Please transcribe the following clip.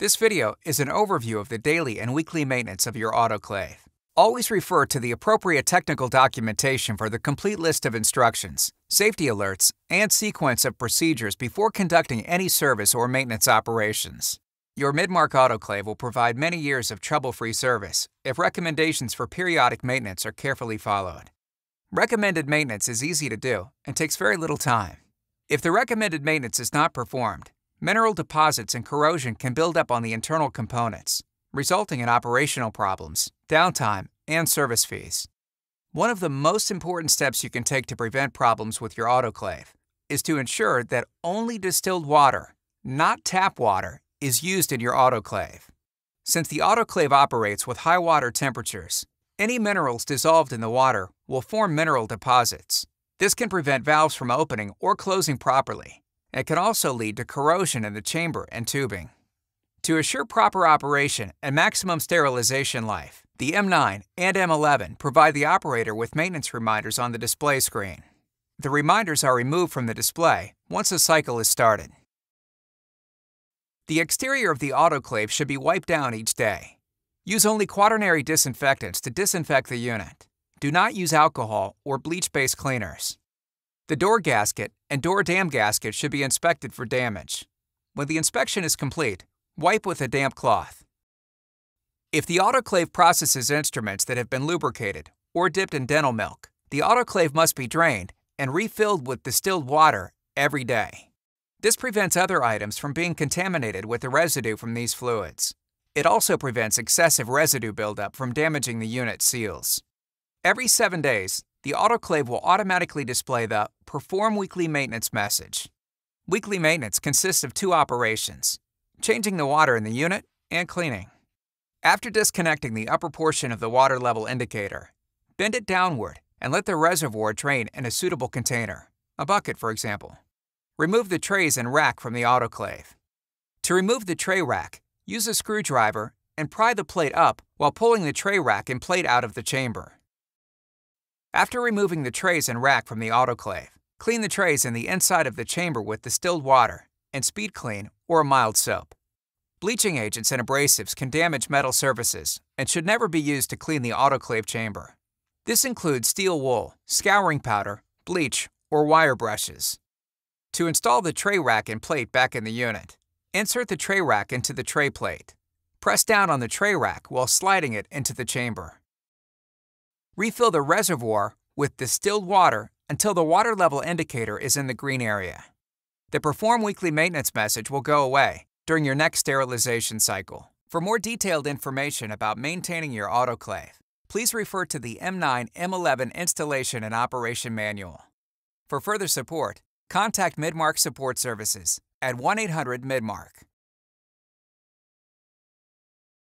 This video is an overview of the daily and weekly maintenance of your autoclave. Always refer to the appropriate technical documentation for the complete list of instructions, safety alerts, and sequence of procedures before conducting any service or maintenance operations. Your Midmark autoclave will provide many years of trouble-free service if recommendations for periodic maintenance are carefully followed. Recommended maintenance is easy to do and takes very little time. If the recommended maintenance is not performed, Mineral deposits and corrosion can build up on the internal components, resulting in operational problems, downtime, and service fees. One of the most important steps you can take to prevent problems with your autoclave is to ensure that only distilled water, not tap water, is used in your autoclave. Since the autoclave operates with high water temperatures, any minerals dissolved in the water will form mineral deposits. This can prevent valves from opening or closing properly, it can also lead to corrosion in the chamber and tubing. To assure proper operation and maximum sterilization life, the M9 and M11 provide the operator with maintenance reminders on the display screen. The reminders are removed from the display once a cycle is started. The exterior of the autoclave should be wiped down each day. Use only quaternary disinfectants to disinfect the unit. Do not use alcohol or bleach-based cleaners. The door gasket and door dam gasket should be inspected for damage. When the inspection is complete, wipe with a damp cloth. If the autoclave processes instruments that have been lubricated or dipped in dental milk, the autoclave must be drained and refilled with distilled water every day. This prevents other items from being contaminated with the residue from these fluids. It also prevents excessive residue buildup from damaging the unit seals. Every seven days, the autoclave will automatically display the Perform Weekly Maintenance message. Weekly maintenance consists of two operations, changing the water in the unit and cleaning. After disconnecting the upper portion of the water level indicator, bend it downward and let the reservoir drain in a suitable container, a bucket for example. Remove the trays and rack from the autoclave. To remove the tray rack, use a screwdriver and pry the plate up while pulling the tray rack and plate out of the chamber. After removing the trays and rack from the autoclave, clean the trays and the inside of the chamber with distilled water and speed clean or a mild soap. Bleaching agents and abrasives can damage metal surfaces and should never be used to clean the autoclave chamber. This includes steel wool, scouring powder, bleach, or wire brushes. To install the tray rack and plate back in the unit, insert the tray rack into the tray plate. Press down on the tray rack while sliding it into the chamber. Refill the reservoir with distilled water until the water level indicator is in the green area. The Perform Weekly Maintenance message will go away during your next sterilization cycle. For more detailed information about maintaining your autoclave, please refer to the M9 M11 Installation and Operation Manual. For further support, contact Midmark Support Services at 1 800 Midmark.